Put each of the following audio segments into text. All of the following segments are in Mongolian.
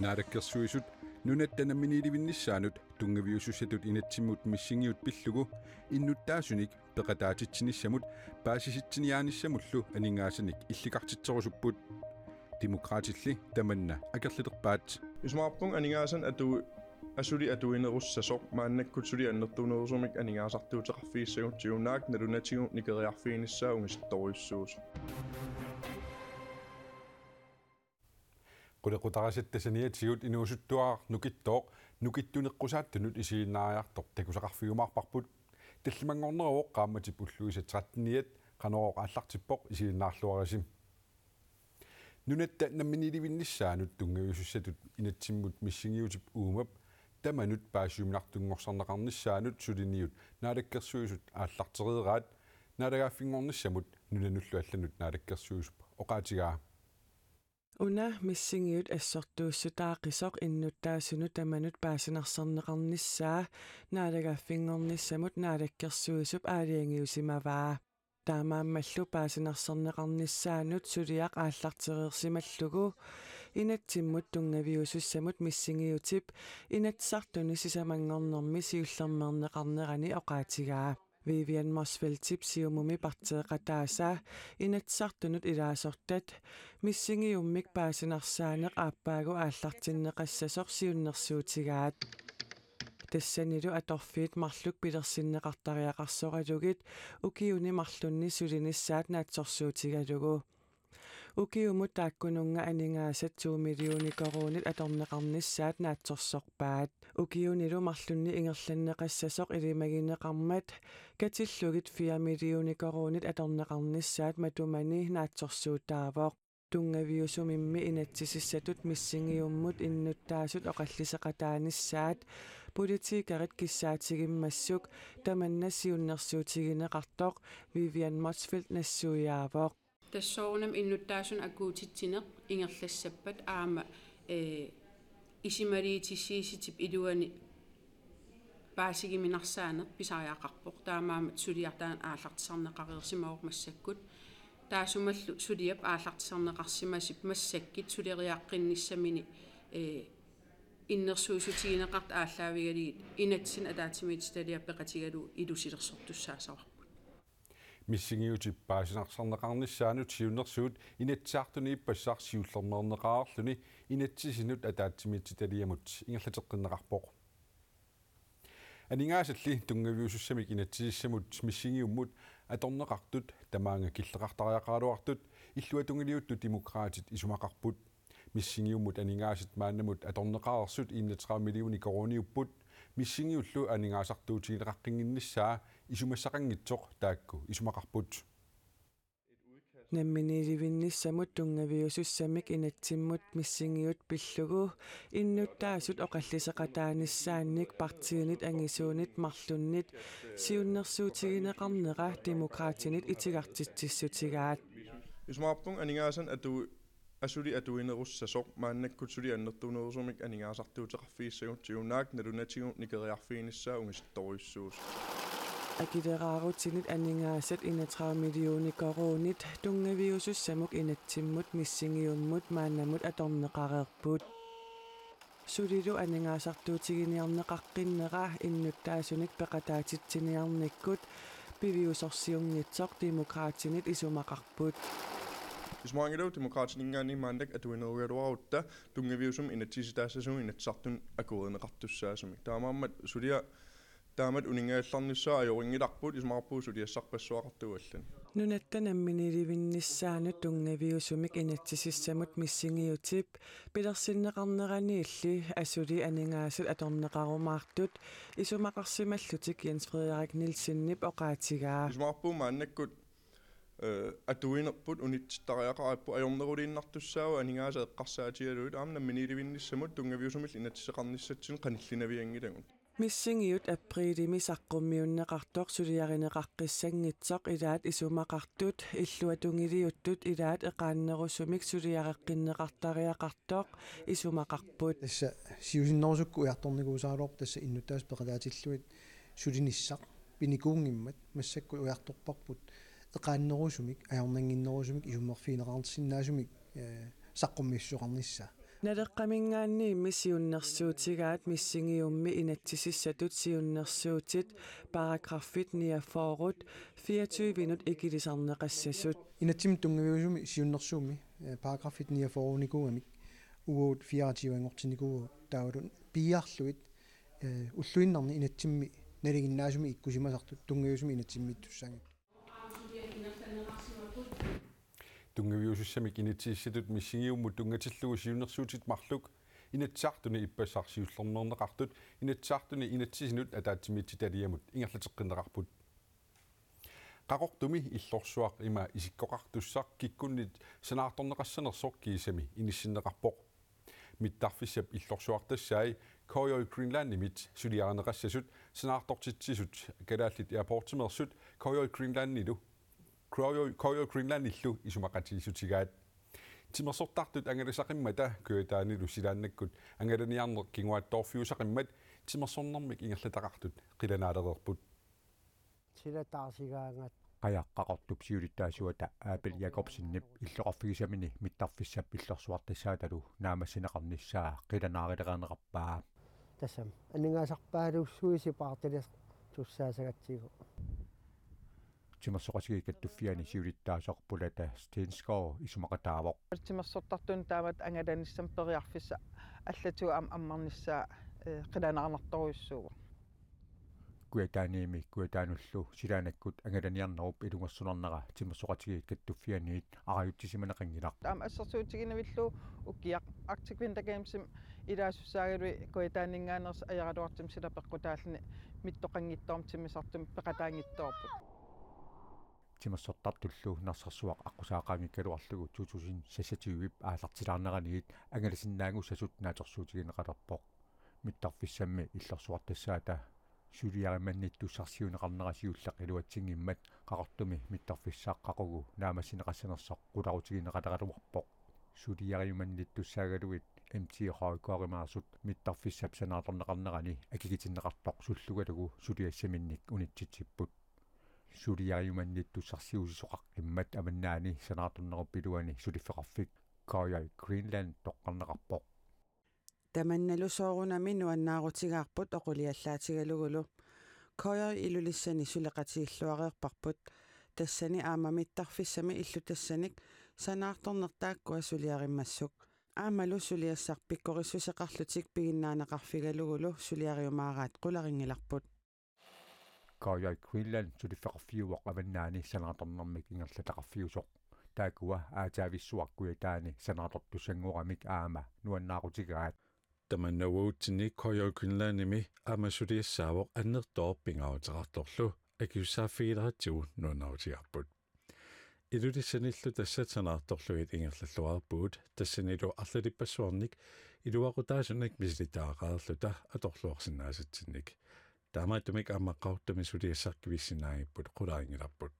naalakkersuisut nunattanamminilivinnissaanut tungaviususatut inatsimmut missingiut pillugu innuttaasunik peqataatitsinissamut paasisittiniaanissamullu aningaasanik illikartitsorusupput demokraatilli tamanna akerliterpaat ismaarpung aningaasan atu asuli atuinerussasoq maannakkut suli annertuunerusumik aningaasartuuteqarfiissagut tiunaak nalunatiguk nikeriarfiinissaa ungisittoriussuus qulekutaqasittassaniat sigut inuusuttuaq nukittooq nukittuneqqusaattunut isiinnaariartoq takusaqarfigumaarparput таллимангорнеруоқ қаамматип уллуиса 13ниат канароқ аллартиппоқ исииннаарлуараси нунатта намминиливиннссаанут тунгависуссатут инатсиммут миссигиутип уумап таманут паасиуминартунгорсарнеқарниссаанут сулиниут наалаккерсуисут ааллартериераат налагааффингорниссамут нунануллу алланут наалаккерсуисуп оқаатигаа Уна миссингиут ассортууссутаақисоқ иннуттаасунут таманут паасинарсернеқарниссаа наалагаффингорниссамут наалагкерсуусуп аалиангиусимаваа таамааммаллу паасинарсернеқарниссаанут сулиақ ааллартериерсималлугу инатсиммут тунгавиусуссамут миссингиутип инатсартуни сисамангорнэрми сиуллермернеқарнерани оqaатигаа Vivian Mosfeld tipsiumumi partseqataasa inatsartunut ilaasortat missingiummik paasinarsaane qaappaagu aallartinneqassasor siunnersuutigaat тассаниду аторфиит марлук пилерсиннеқартариақарсоралугит укиуни марлунни сулиниссаат наатсорсуутигалугу ukiumut taakkununga aningaasat 2 milioni koruunit atorneqarnissaat naatsorsorpaat ukiunilu marlunni ingerlanneqassasoq ilimagineqarmat katillugit 4 milioni koruunit atorneqarnissaat matumani naatsorsuutaavoq tungaviusumimmi inatsisissatut missingiummut innuttaasut oqalliseqataanissaat politiikarit kissaatigimmassuk tamannassiunnersuutigineqartoq Vivian Motsfeldt nassuiaavoq тассоорунам иннуттаасун акуутитсинеқ ингерлассаппат аама э исималиитиссииситип илуани паасигиминарсаанеқ писариақарпоқ таамаама сулиартаан ааллартисарнеқариерсимаур массаккут таасумаллу сулиап ааллартисарнеқарсимасип массаккит сулериаққиннissamини э иннерсуусутигинеқарт ааллаавигалигит инатсин атаатимиититалиаппеқатигалу илусилерсортуссаасавар миссигиутиппаасинарсарнеқарниссаанут сиуннэрсуут инатсаартуни иппассаар сиуллернернеқаарлүни инатсисинут атаатсимитси талиамут ингерлатеққиннеқарпоқ анингаасалли тунгавиусуссамик инатсиссамут миссигиуммут аторнеқартут тамаанга киллеқартариақаалуартут иллуатунгилиутту демократит исумақарпут миссигиуммут анингаасит мааннамут аторнеқаарсут 31 миллиони корониуппут миссингиуллу анингаасартуутигилеқаққингиннссаа исумассақангитсоқ таакку исумақарпут намминисивиннссамут тунгавиусуссамик инатсиммут миссингиут пиллугу иннуттаасут оқаллисеқатааниссаанник партиинит ангисуунит марлуннит сиуннэрсуутигинеқарнера демократинит итигартитсиссутигаат исмааппун анингаасан ату asuli atuinerussasoq maannakkutsuli annertunerusumik aningaasartuuteqarfiissaguttiunaak nalunatigu nikeriarfiinissaa ungisittoruissuus akideraru tinit aningaasat inatraumidiunikorunit tungaviusussamuk inatsimmut missingiummut maannamut atorneqareerput sulilu aningaasartuutiginiarneqaqqinnera innuttaasunik peqataatitsiniarnikkut piviusorsiungitsoq demokraatinit isumaqarput Kuzmange do, demokraatsin ingaan niin mandek, että uin oikea tuo auttaa, tungeviusum innet siis tässä sun innet sattun akoiden rattussa asumi. Tämä on sudia, tämä uninga illannissa ajoingi takpuut, jos maapuu sudia sakpessua rattuullin. Nun että nemmini rivinnissään nyt tungeviusumik innetisissämut missingiutip, pidarsinneqarneraniilli asudi aningaasut atorneqarumaartut, isumakarsimallutik Jens Frederik Nilsinnip oqaatigaa. Jos maapuu maannekkut атуинерпут унитситариақараппу ажорнерулииннартуссаава анингааса эққарсаатигалуут аамна миниливинниссамут тунгавиусумил инатсиқарниссатсин қаниллинавиангилагут миссингиут априли мисаққуммиуннеқартоқ сулиаринеқаққиссангитсоқ илаат исумақартут иллуатунгилиуттут илаат эқааннерусумик сулиараққиннеқартариақартоқ исумақарпут тасса сиусиннорусукку уярторникуусаалооқ тасса иннутаас пеқалаатиллуит сулиниссақ пиникуунгиммат массакку уярторпарпут eqaanneruusumik ajormanginneruusumik isummerfiineqarnersinnaasumik saqqummissuqarnissa э, налеққамингаанни мисиуннэрсуутигаат миссигиумми инатсисиссатут сиуннэрсуутит параграффит ниафоорут 24 минут икилисарнеқассасут инатсим тунгавиусуми сиуннэрсууми э, параграффит ниафооруникуугамик уут 24 ангортиникуу таалун пиарлуит э, уллуиннарни инатсимми налигиннаасуми иккусимасартут тунгавиусуми инатсиммиттуссаангит тунгаviusussamik initiissitut missingiummu tungatillugu siunersuutit marluk инатсаартуни иппассаарсиуллернернеқартут инатсаартуни инатсисинут атаатсимитси талиамут ингерлатеққиннеқарпут қақортуми иллорсуақ има исиккоқартуссақ киккуннит санаарторнеқассанерсоқ киисами иниссиннеқарпоқ миттарфиссап иллорсуартассаи Koyo Greenland imit suliarneqassasut санаартортитсисут калааллит аэропортимерсут Koyo Greenland нилу Crowyo Crowyo Greenland illu isumaqatigisutigaat тимерсортартут ангалисақиммата куатаани лусилааннаккут ангаланиарнер кингуаттоорфиусақиммат тимерсорнэрмик ингерлатақартут қиланаалерерпут силатаарсигаангат qajaqaqortup siulittaasuata aapil jakobsinnip иллоқарфигисамини миттарфиссап иллерсуартиссааталу наамассинеқарниссаа қиланаарилераанеқарпаа тасам анингаасарпаалууссуиси партилес туссаасагатсигу тимерсоқасиги каттуффиани сиулиттаасорпулата стинскоо исумақатаавоқ тимерсортартун таават ангаланиссам периарфисса аллатуа ам аммарниссаа э, қилаанаарнарторуйссууа куэтааниими куэтаануллу силаанаккут ангаланиарнеруп илунгерсунарнера тимерсоқатиги каттуффианиит ариутсисиманеқангилар таама ассерсуутигинавиллу уккиақ артиквинтакаимсим илаасуссаагалуи куэтаанинггаанерс аяралуартим силапеққутааллани миттоқангитторм тимисартум пеқатаангитторпут тимассортар туллууннарсэрсуaq аққусаақаангиккалуарлугу туутусин сасативип аалартилаарнераниит ангалисиннаангу сасут нааторсуутигинеқалерпоқ миттарфиссамми иллерсуартассаата сулиариманниттуссарсиунеқарнерасиуллақ илуатсингиммат қақортуми миттарфиссааққақугу наамасинеқассанерсоқ қуларутигинеқалеқалуарпоқ сулиариманниттуссаагалуит MT хоикоримаасут миттарфиссапсанааторнеқарнерани акигитиннеқартоқ суллугалугу сулиассаминник унитситсиппут сулиариуманниттуссарсиусисоқаққиммат аманнаани санаартуннеруппилуани сулиффеқарфик кааяи гринланд тоққарнеқарпоқ таманналусоорунами нуаннаарутигаарпут оқулиаллаатигалугулу кааяи илулиссани сулеқатигиллуареерпарпут тассани аамамиттарфиссами иллу тассаник санаарторнертааккуа сулиариммассук аамалу сулиассар пиккориссусеқарлутик пигиннаанеқарфигалугулу сулиариумаараат қуларингиларпут qaaja ikkuillaan sulifferfiuaq avannaani sanaatornermik ingerlataqarfiusoq taakua aataavissuaqkuya taani sanaatortussanguuramik aama nuannaaqutigaraat таманнавуутсини коёкинлааними амасулиссаавоқ аннертоорпингаутерарторлу акиусаафигилератсигу нунаутиарпут илулиссаниллу тассатанаарторлуит ингерллуарпуут тассанилу арлалиппассуарник илуақутаасунак мисилитаақаарлута аторлуарсинаасатсинник тамаатумик аммаққартуми сулиассаркивиссинаагиппут қулаарингиларпут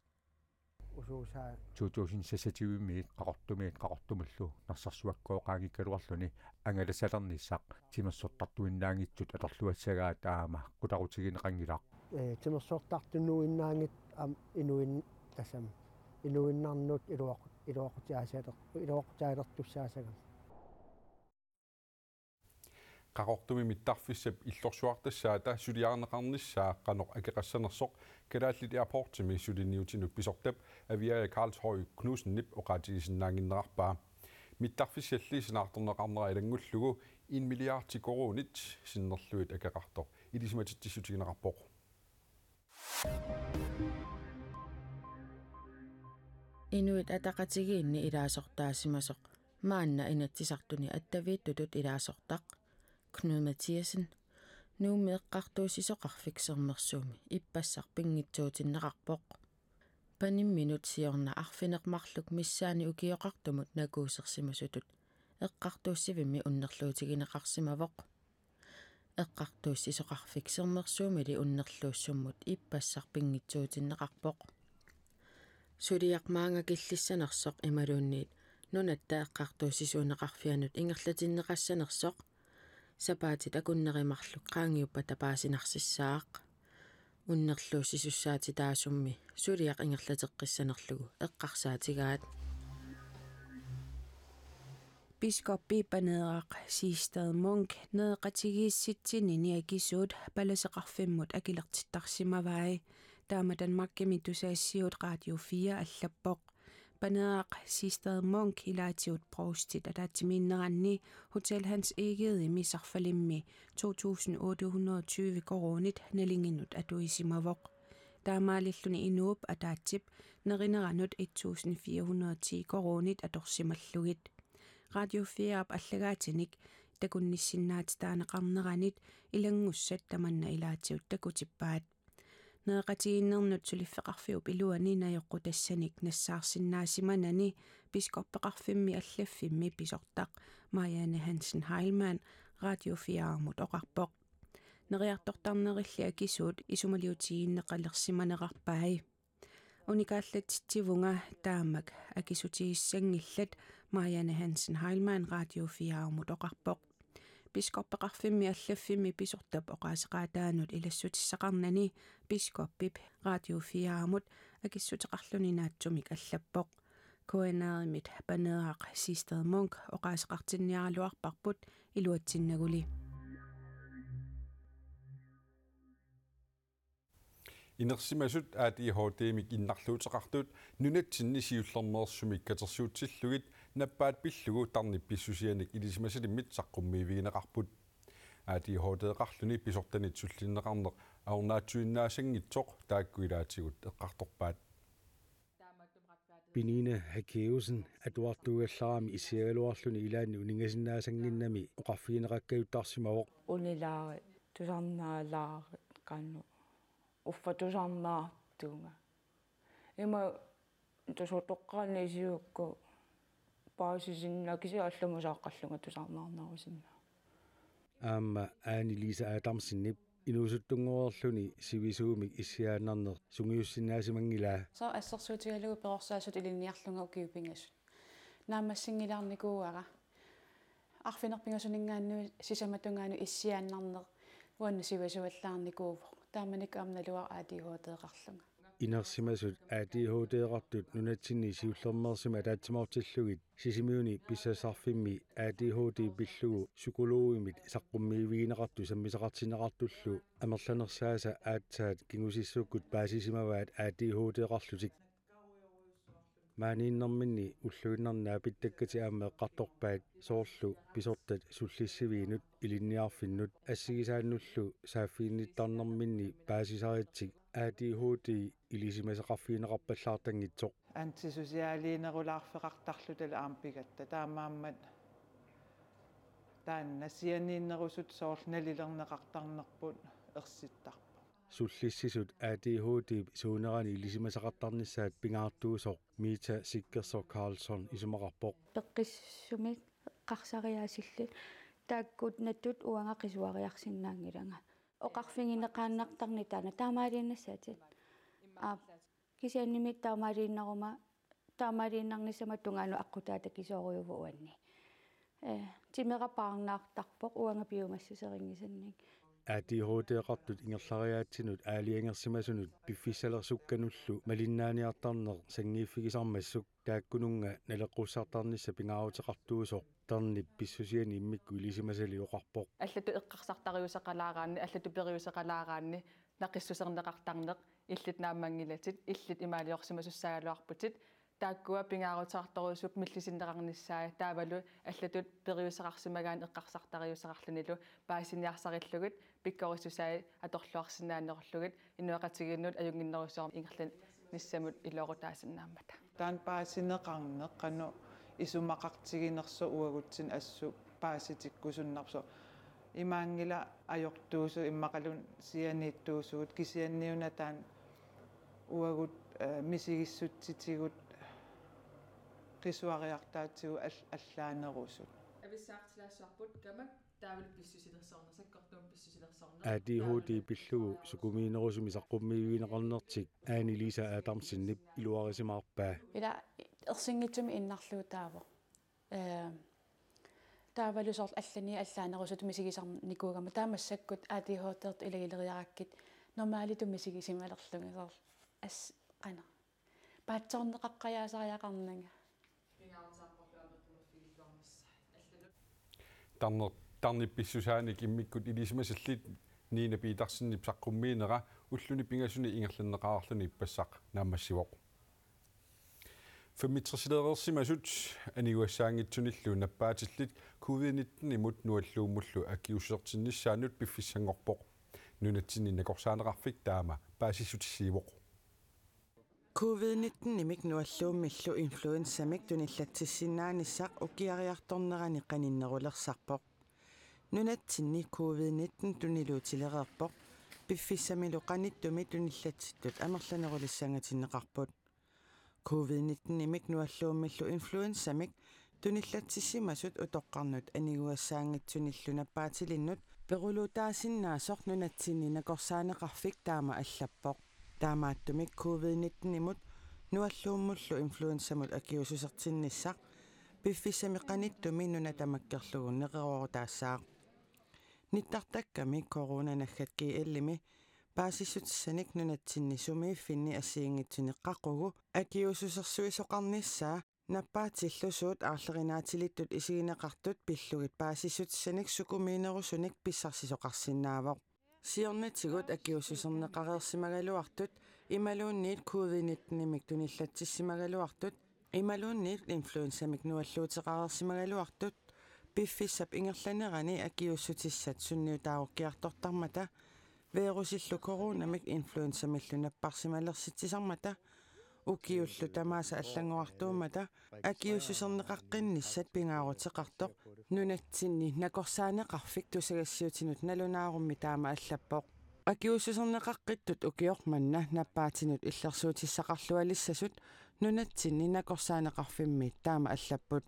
усуусаа туутуусин сасативимми қақортумиит қақортумаллу нарсарсуаккоо қаагиккалуарлуни ангаласалерниссақ тимерсортартуиннаангитсут аторлуассагаа таама қутарутигинеқангилаа э тимерсортартуннуиннаангит инуин тасам инуиннарнут илуақ илуақутиаасаалер илуақутаалертуссаасагам qaqortumi mittarfissap illorsuartassaa ta suliarneqarnissaa qanoq akeqassanersoq kalaallit airportimi suliniutinuk pisortap aviaja Karlshøj Knudsen nip oqatigisinnaanginnerarpaa mittarfissalli sinaartorneqarnera ilangullugu 1 milliard tikorunit sinnerluit akeqartor ilisimatittisutiginerarpoq Inuit ataqatigiinni ilaasortaasimasoq maanna inattisartuni attaviittutut ilaasortaq Knud Mathiasen nu meqqartuusisoqarfiksermersuumi ippassarpinngitsuutinnerarpoq panim minut siorna arfineqmarluk missaani ukioqartumut nakuusersimasutut eqqartuussivimmi unnerluutigineqarsimavoq eqqartuussisoqarfiksermersuumi li unnerluussummut ippassarpinngitsuutinneqarpoq suliaqmaanga killissanersoq imaluunniit nunatta eqqartuussisuuneqarfianut ingerlatinneqassanersoq сапаатит акуннеримарлу qaangiuppa tapaasinarсissaaq unnerluu сисуссаати таасумми сулиақ ингерлатеққиссанерлугу эққарсаатигаат Biskop Bibanedaq Sistad Munk neqatigiissitsini niakisuut palaseqarfimmut akilertittarsimavai taama Danmark gemitusaassiut Radio 4 allappoq Banar sistad munk i lejtivt brugstid, at at min nanni hotel hans ægget i misser for limmi 2820 koronit nælingenut at du i simavok. Der er meget lidt i nåb at der er tip, når rinder 1410 koronit at du simmer Radio 4 op at lægge at tænik, der kunne i sin nat stande ramme rannit i længe usæt, der man nælertivt, der kunne tilbage неэкъатигиннэрнут сулиффеқарфиу пилуанина йоққутассаник нассаарсинаасиманани пискорпеқарфимми аллаффимми писортақ Marianne Hansen Heilmann Radio 4-армут оқарпоқ нериартортарнерилла акисуут исумалиутигиннеқалерсиманерарпаи уникааллатситсивунга таамак акисутигиссангиллат Marianne Hansen Heilmann Radio 4-армут оқарпоқ biskoppeqarfimmi allaffimmi pisortap oqaasiqaataanut altså ilassutissaqarnani biskoppip radio fiaamut akissutiqarluninaatsumik allappoq koenaarimit paneraq sistad munk oqaasiqartinniaraluarparput iluatsinnaguli инерсимасут аати хотэмик иннарлуутеқартут нунатсинни сиуллэрнеэрсумик катерсиутсиллугит напpaat пиллугуутарни писсусианик илисимасалиммит саққуммиивигинеқарпут аатиихоотеэқарлүни писортанит суллиннеқарнеқ аорнаатсуиннаасангитсоқ тааккуилаатигут эққарторпаат Pinine Hakeusen атуартугалларами исиалуарлүни илаани унигасиннаасангиннами оқарфиинеқаккаютарсимавоқ унилаари тусарнаалаар канну уффа тусарнаартуунга има тусотоққарни сиукку pausisina kisi аллумусааққаллунга тусаарнаарнарусимма аама аанилиса аатарсиннип инуусуттунгоорлуни сивисуумик иссиаанарнер сунгиуссинаасимангилаа саа ассерсуутигалугу перорсаасут илинниарлунга укиупингасу наамассингилаарникууара арфинерпингасунингаанну сисаматунгаану иссиааннарнер уанна сивисуаллаарникууво тааманик аамналуар аатигуутеэқарлунга инерсимасут ADHD-ратут нунатсинни сиуллермерсима таатсимаутиллугит сисимиуни писсасарфимми ADHD пиллугу сукулууимит саққуммиивигинеқарту саммисақартинеқартуллу амерланерсааса аатсаат кингусиссуккут паасисимаваат ADHD-қарлутик maaninnerminni уллуиннарнаа питтаккати аамеэққарторпаат соорлу писортат суллиссивиинут илинниарфиннут ассигисааннуллу сааффиинниттарнэрминни паасисариатсик ADHD илисимасеқарфиинеқарпаллаартангитсоқ антисоциалиинерулаарфеқартарлутал аампигатта таамааммат таан насианнииннерусут соорналилернеқартарнерпут ерситтар суллиссисут ADHD суунерани илисимасақартарнissaат пингаартуусоо миита сиккерсоо Карлсон исумақарпоқ пеққиссумик қарсариаасилли тааккут натут уанга қисуариарсиннаангиланга оқарфигинеқааннартарни таана таамаалииннассаатит аа кисианнимит таамаалииннарума таамаалииннарнисама тунгаану аққутаата кисоориуву уанни э тимерапаарнаартарпоқ уанга пиумассусерингисанник ADHD-qartut ingerlariaatsinut aaliangersimasunut piffissalersukkkanullu malinnaaniartarner sangiiffikisarmassuk taakkununga naleqqussartarnissa pingaarutiqartuusoq тарни писсусиани иммикку илисимасали оқарпоқ аллату эққарсартариусеқалаараани аллату периусеқалаараани нақиссусернеқартарнеқ иллит наамангилатит иллит имаалиорсимасуссаагалуарпутит тааккуа пингаарутаарторуусуп миллисиннеқарниссаа таавалу аллатут периусеқарсимагаан эққарсартариусеқарлунилу паасиниарсариллугут пиккорисусаи аторлуарсинааnerlugit инуэқатигиннут аюнгиннерусуарми ингерлан ниссамут илоорутаасиннааммата таан паасинеқарнеқ кану исумақартигинерсу уагутсин ассу пааситиккусуннарсо имаангила аёртуусу иммақалун сианииттуусугут кисианниуна таан уагут э, мисигиссутситигут qisuariartaatigu allaanерусут ависсаартилаассарпут камак ADHD pillugu sukumiinerusumi saqqumiiviineqarnertik Aani Liisa Aatarmsinnip iluarisimaarpaa ila ersinngitsumi innarluu taavo э таавалусоор аллани аллаанерусутми сигисарм никуугама таамассаккут ADHD-т илагилериараккит нормаалитумми сигисималерлугисоор ас қана паатсорнеқаққаяасариақарнага пинаутааққарлуарпилуфилуармисса аллану тарнерт тарнипписсусааник иммиккут илисмасаллит niina piitarsinni saqqummiinera ulluni pingasuni ingerlinneqaarluni ippassaq naammassivoq femmitrisileereersimasut aniguassaangitsunillu nappaatillit covid-19 imut nualluummullu akiusertinnissaanut piffissangorpoq nunatsini nakorsaanerarfik taama paasissutissiivoq covid-19 imik nualluummillu influensamik tunillatissinaanissaq ukiariartornerani qaninnerulersarpoq нунатсинни covid-19 тунилуутилераарпоқ пиффиссамилуқаниттуми туниллатситтут амерланерулиссангатиннеқарпут covid-19 имик нуаллууммиллу инфлуенсамик туниллатсиссимасут утоққарнут анигуассаангатсуниллунаппаатилиннут nunatsinni nakorsaaneqarfik taama allappo taamaattumik covid-19 имут нуаллууммуллу инфлуенсамут акиусусертинниссақ qanittumi нунатамаккерлугу неқеруорутаассаа nittaqtakkami koronanaggatki ellimi paasissutsanik nunatsinnisumi finni assiingitsuneqqaqugu akiususersuisoqarnissaa наппаатиллусуут аарлеринааtillittut исигинеқартут пиллугит паасиссутсаник сукумиинерусуник писсарсисоқарсинаавоқ сиорнатигут акиуссусернеқареерсимагалуартут ималуунниит covid-19 мик туниллатсиссимагалуартут ималуунниит инфлуенсамик нуаллуутеқареерсимагалуартут пиффиссап ингерланерани акиуссутиссат сунниутаавоккиарторторmata вирусиллу коронамик инфлуенсамиллунаппарсималерситсисарmata укиуллу тамааса аллангуартуумата акиуссусернеқаққинниссат пингаарутеқартоқ нунатсинни накорсаанеқарфик тусагассиутинут налунаарумми таама аллаппоқ акиуссусернеқаққиттут укиорманна наппаатинут иллерсуутиссақарлуалиссасут нунатсинни накорсаанеқарфимми таама аллаппут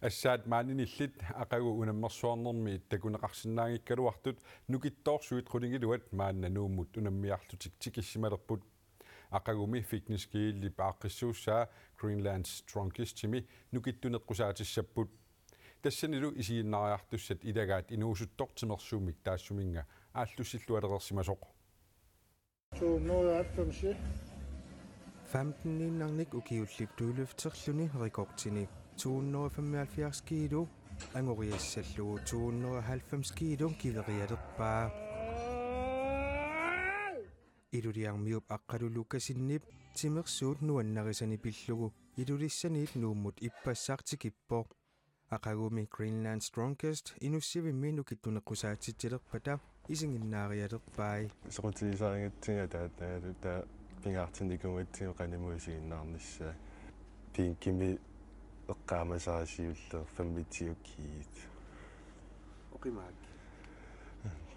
ассаат маанин иллит акагу унаммерсуарнэрми иттакунеқарсинаангиккалуартут нукиттоорсуит қулигилуат маанна нууммут унаммиарлутик тикиссималерпут акагуми фитнескиилли пааққиссууссаа Greenland's Strongest тими нукиттунеққусаатиссаппут тассанилу исииннариартуссат илагаат инуусуттортимерсуумик таассуминга ааллуссиллуалерерсимасоқ Фамтнин нагник укиуллип туулуфтерлүни рекордтини 275 kilo, angoriassallu 290 kilo kiverialerpaa. Iluriarmiup aqalulukasinip timersuut nuannarisani pillugu ilulissanit nuummut ippassartikippo. Aqagumi Greenland Strongest inussivimmi nukittuneqqusaatitsilerpata isinginnaarialerpaai. Soqutiisaangatsiga taat taa pingaartinikumittigo qanimuisiinnaarnissaa. Piinkimi эққаамасаасиуллер фаммитиуккиит оқимаак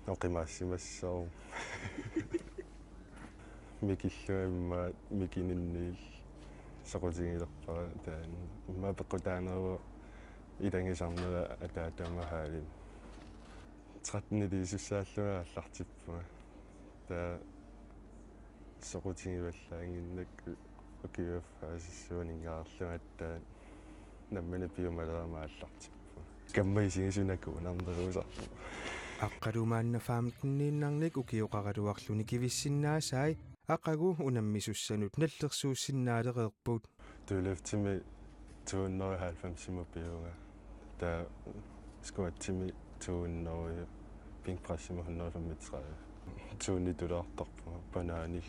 оқимаассимассоо микиллуимма микининниил сақутигилерпара таан имма пеққутаанеру илангисарнера атаатамахаалим 13 дисуссааллуга аллартиппуга таа сақутигиваллаангиннакку окиуффаасиссуанингаарлугаттаат наммина пиумалерамаалларти каммаисигисунакку наарнеруусарпу аққалумааннафаамтиннииннарник укиоқаралуарлуни кивиссиннаасаи ақагу унаммисуссанут наллерсууссинаалереерпут тулефтими 290 симапиунга та скуаттими 200 пингпрассима 135 290 тулартарпу панаанил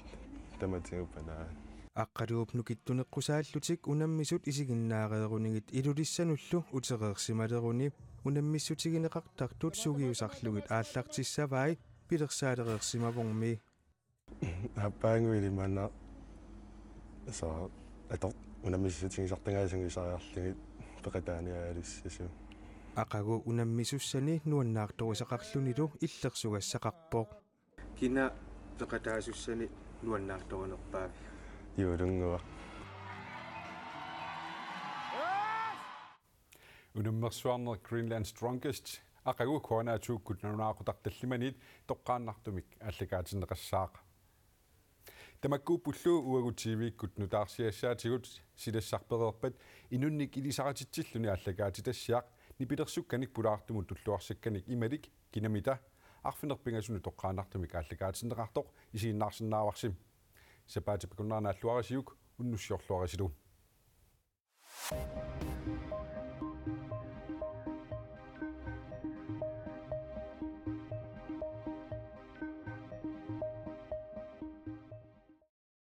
таматигу панаан аққалуупнук иттунеққусааллутик унаммисут исигиннаареерунигит илулиссануллу утереерсималеруни унаммиссутигинеқартартут сугиусарлугит ааллартиссаваи пилерсаалереерсимавунгми аппаангуили мана со атор унаммиссутигисартангаасангисариарлугит пеқатааниаалиссасу ақагу унаммисуссани нуаннаартуисақарлунилу иллерсугассақарпоқ кина пеқатаасуссани нуаннаартуунерпаави юурнгава Унэммерсуарнер Greenland's Strongest aqagu koanaatuukkut narunaaqutaqtallimaniit toqqaannartumik аллакаатинеқассаақа тамакку пуллуу уагу тивииккут нутаарсиассаатигут силассарперерпат инунник илисаратитсиллуни аллакаати тассиақ нипилерсукканик пулаартуму туллуарсакканик ималик кинамита арфинерпигасуни тоққаанартумик аллакаатинеқартоқ исииннаарсинааварсим så bare til begynderne af Luarasiuk, og nu siger Luarasiuk. thank you